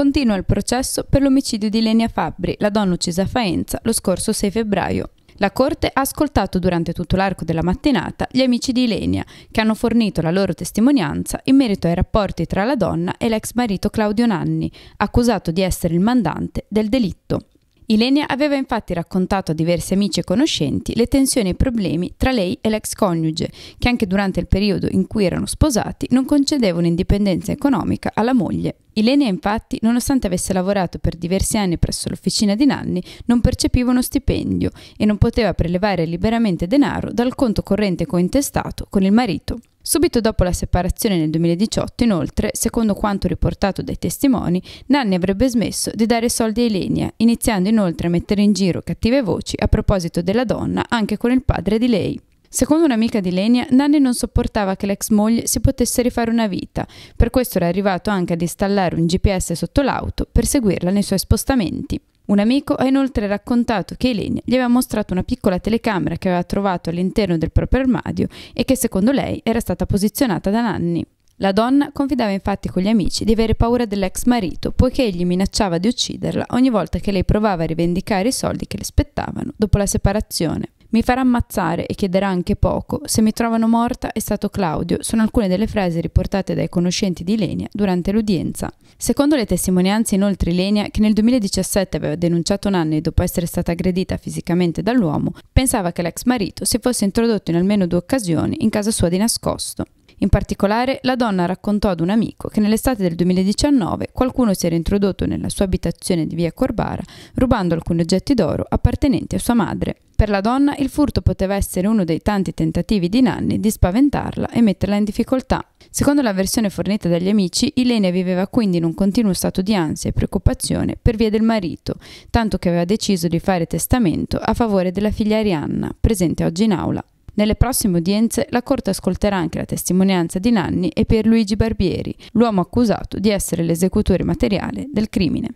Continua il processo per l'omicidio di Lenia Fabbri, la donna uccisa a Faenza lo scorso 6 febbraio. La Corte ha ascoltato durante tutto l'arco della mattinata gli amici di Ilenia, che hanno fornito la loro testimonianza in merito ai rapporti tra la donna e l'ex marito Claudio Nanni, accusato di essere il mandante del delitto. Ilenia aveva infatti raccontato a diversi amici e conoscenti le tensioni e i problemi tra lei e l'ex coniuge, che anche durante il periodo in cui erano sposati non concedeva un'indipendenza economica alla moglie. Ilenia infatti, nonostante avesse lavorato per diversi anni presso l'officina di Nanni, non percepiva uno stipendio e non poteva prelevare liberamente denaro dal conto corrente cointestato con il marito. Subito dopo la separazione nel 2018, inoltre, secondo quanto riportato dai testimoni, Nanni avrebbe smesso di dare soldi a Ilenia, iniziando inoltre a mettere in giro cattive voci a proposito della donna anche con il padre di lei. Secondo un'amica di Lenia, Nanni non sopportava che l'ex moglie si potesse rifare una vita, per questo era arrivato anche ad installare un GPS sotto l'auto per seguirla nei suoi spostamenti. Un amico ha inoltre raccontato che Elenia gli aveva mostrato una piccola telecamera che aveva trovato all'interno del proprio armadio e che secondo lei era stata posizionata da Nanni. La donna confidava infatti con gli amici di avere paura dell'ex marito, poiché egli minacciava di ucciderla ogni volta che lei provava a rivendicare i soldi che le spettavano dopo la separazione. Mi farà ammazzare e chiederà anche poco. Se mi trovano morta è stato Claudio, sono alcune delle frasi riportate dai conoscenti di Lenia durante l'udienza. Secondo le testimonianze inoltre Lenia, che nel 2017 aveva denunciato Nanni dopo essere stata aggredita fisicamente dall'uomo, pensava che l'ex marito si fosse introdotto in almeno due occasioni in casa sua di nascosto. In particolare, la donna raccontò ad un amico che nell'estate del 2019 qualcuno si era introdotto nella sua abitazione di via Corbara rubando alcuni oggetti d'oro appartenenti a sua madre. Per la donna il furto poteva essere uno dei tanti tentativi di Nanni di spaventarla e metterla in difficoltà. Secondo la versione fornita dagli amici, Ilenia viveva quindi in un continuo stato di ansia e preoccupazione per via del marito, tanto che aveva deciso di fare testamento a favore della figlia Arianna, presente oggi in aula. Nelle prossime udienze la Corte ascolterà anche la testimonianza di Nanni e per Luigi Barbieri, l'uomo accusato di essere l'esecutore materiale del crimine.